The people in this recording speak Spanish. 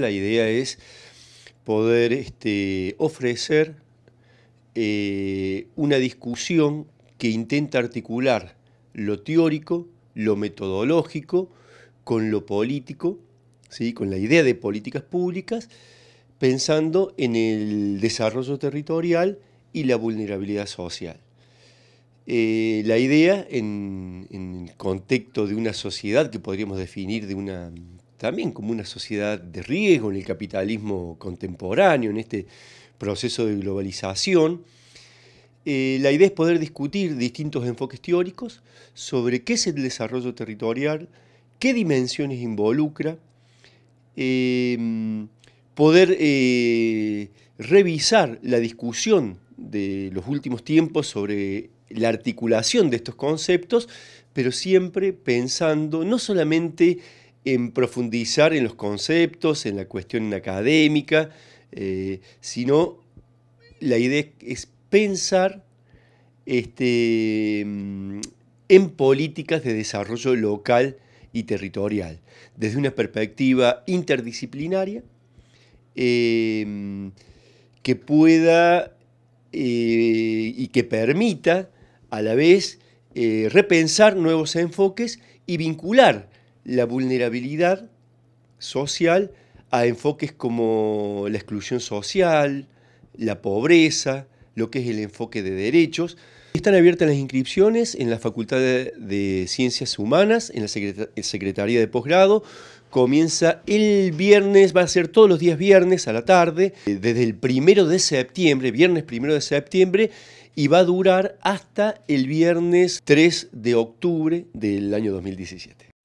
La idea es poder este, ofrecer eh, una discusión que intenta articular lo teórico, lo metodológico, con lo político, ¿sí? con la idea de políticas públicas, pensando en el desarrollo territorial y la vulnerabilidad social. Eh, la idea, en, el contexto de una sociedad que podríamos definir de una también como una sociedad de riesgo en el capitalismo contemporáneo, en este proceso de globalización. Eh, la idea es poder discutir distintos enfoques teóricos sobre qué es el desarrollo territorial, qué dimensiones involucra, em, poder eh, revisar la discusión de los últimos tiempos sobre la articulación de estos conceptos, pero siempre pensando no solamente en profundizar en los conceptos, en la cuestión académica, eh, sino la idea es pensar este, mm, en políticas de desarrollo local y territorial, desde una perspectiva interdisciplinaria eh, que pueda eh, y que permita a la vez repensar nuevos enfoques y vincular la vulnerabilidad social a enfoques como la exclusión social, la pobreza, lo que es el enfoque de derechos. Están abiertas las inscripciones en la Facultad de Ciencias Humanas, en la Secretaría de Posgrado. Comienza el viernes, va a ser todos los días viernes a la tarde, eh, desde el primero de septiembre, viernes primero de septiembre, y va a durar hasta el viernes 3 de octubre del año 2017.